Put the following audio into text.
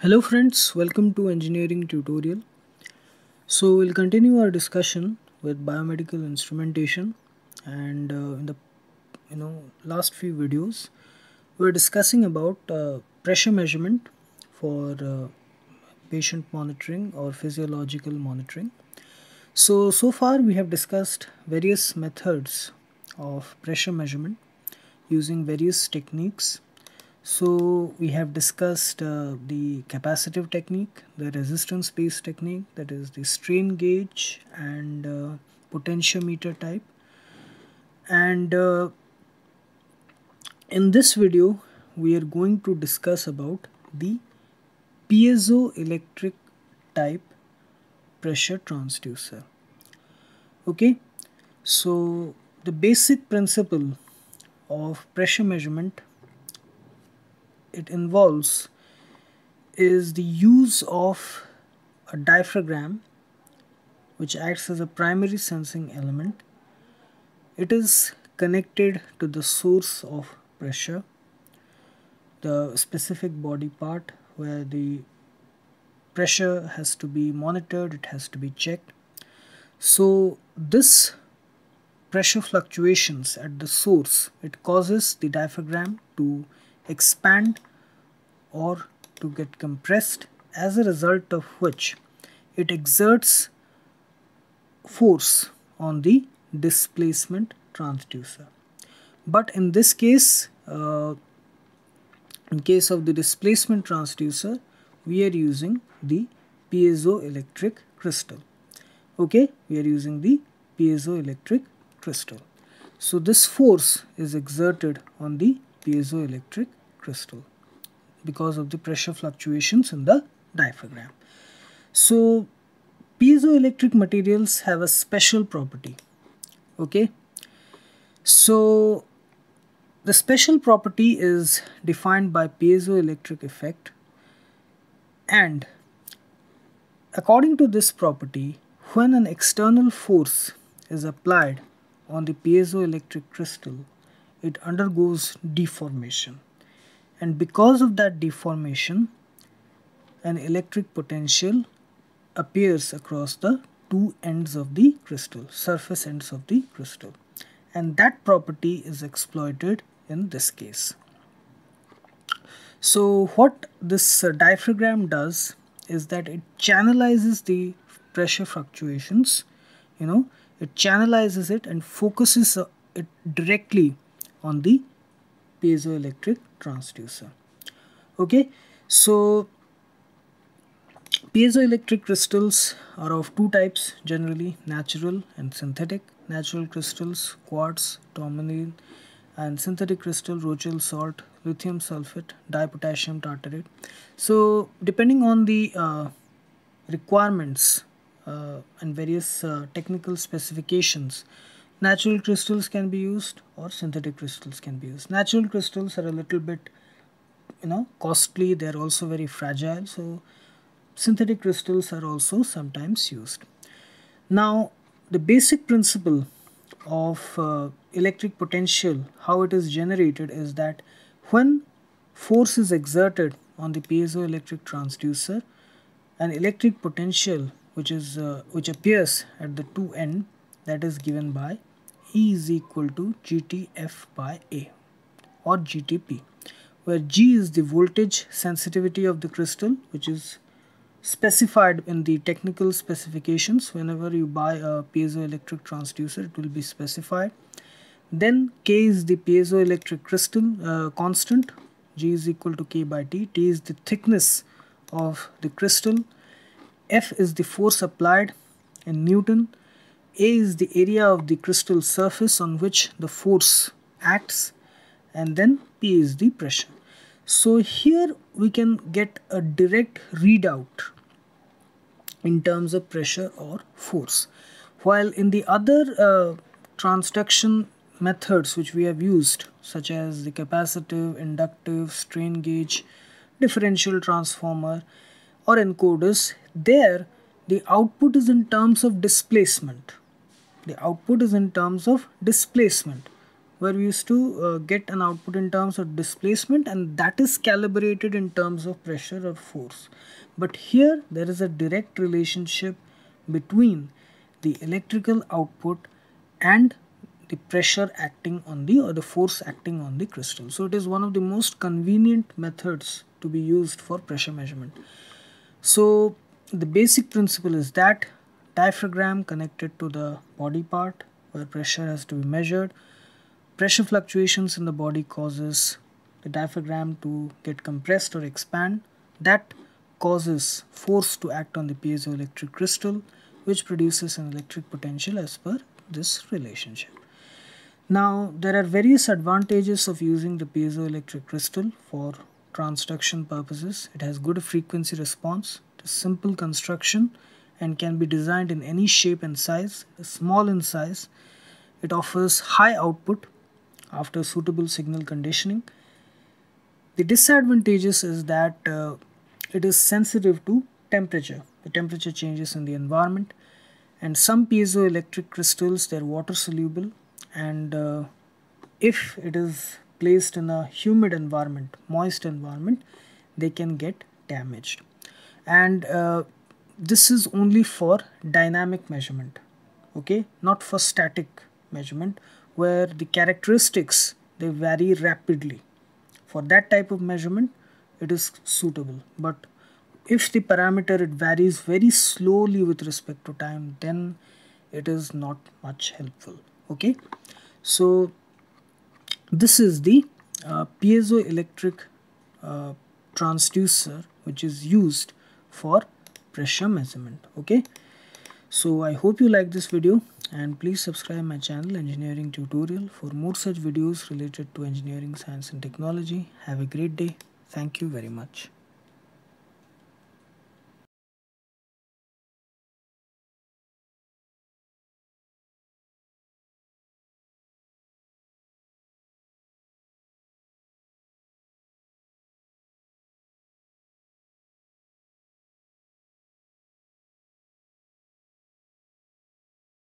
Hello friends, welcome to engineering tutorial. So we'll continue our discussion with biomedical instrumentation and uh, in the you know last few videos we are discussing about uh, pressure measurement for uh, patient monitoring or physiological monitoring. So so far we have discussed various methods of pressure measurement using various techniques so we have discussed uh, the capacitive technique, the resistance-based technique, that is the strain gauge and uh, potentiometer type. And uh, in this video, we are going to discuss about the piezoelectric type pressure transducer. Okay, so the basic principle of pressure measurement it involves is the use of a diaphragm which acts as a primary sensing element. It is connected to the source of pressure, the specific body part where the pressure has to be monitored, it has to be checked. So this pressure fluctuations at the source, it causes the diaphragm to expand or to get compressed as a result of which it exerts force on the displacement transducer. But in this case, uh, in case of the displacement transducer, we are using the piezoelectric crystal. Okay, we are using the piezoelectric crystal. So this force is exerted on the piezoelectric crystal because of the pressure fluctuations in the diaphragm. So piezoelectric materials have a special property. Okay. So the special property is defined by piezoelectric effect and according to this property when an external force is applied on the piezoelectric crystal it undergoes deformation and because of that deformation an electric potential appears across the two ends of the crystal surface ends of the crystal and that property is exploited in this case so what this uh, diaphragm does is that it channelizes the pressure fluctuations you know it channelizes it and focuses uh, it directly on the piezoelectric transducer. Okay, so piezoelectric crystals are of two types generally natural and synthetic. Natural crystals, quartz, tourmaline, and synthetic crystal, Rochelle salt, lithium sulfate, dipotassium tartarate. So, depending on the uh, requirements uh, and various uh, technical specifications, natural crystals can be used or synthetic crystals can be used natural crystals are a little bit you know costly they are also very fragile so synthetic crystals are also sometimes used now the basic principle of uh, electric potential how it is generated is that when force is exerted on the piezoelectric transducer an electric potential which is uh, which appears at the two end that is given by E is equal to GTF by A or GTP where G is the voltage sensitivity of the crystal which is specified in the technical specifications whenever you buy a piezoelectric transducer it will be specified then K is the piezoelectric crystal uh, constant G is equal to K by T T is the thickness of the crystal F is the force applied in Newton a is the area of the crystal surface on which the force acts and then P is the pressure. So here we can get a direct readout in terms of pressure or force. While in the other uh, transduction methods which we have used such as the capacitive, inductive, strain gauge, differential transformer or encoders, there the output is in terms of displacement the output is in terms of displacement where we used to uh, get an output in terms of displacement and that is calibrated in terms of pressure or force but here there is a direct relationship between the electrical output and the pressure acting on the or the force acting on the crystal so it is one of the most convenient methods to be used for pressure measurement so the basic principle is that diaphragm connected to the body part where pressure has to be measured. Pressure fluctuations in the body causes the diaphragm to get compressed or expand. That causes force to act on the piezoelectric crystal which produces an electric potential as per this relationship. Now there are various advantages of using the piezoelectric crystal for transduction purposes. It has good frequency response, simple construction, and can be designed in any shape and size, small in size. It offers high output after suitable signal conditioning. The disadvantages is that uh, it is sensitive to temperature, the temperature changes in the environment and some piezoelectric crystals they're water soluble and uh, if it is placed in a humid environment, moist environment, they can get damaged. And uh, this is only for dynamic measurement okay not for static measurement where the characteristics they vary rapidly for that type of measurement it is suitable but if the parameter it varies very slowly with respect to time then it is not much helpful okay so this is the uh, piezoelectric uh, transducer which is used for pressure measurement okay so i hope you like this video and please subscribe my channel engineering tutorial for more such videos related to engineering science and technology have a great day thank you very much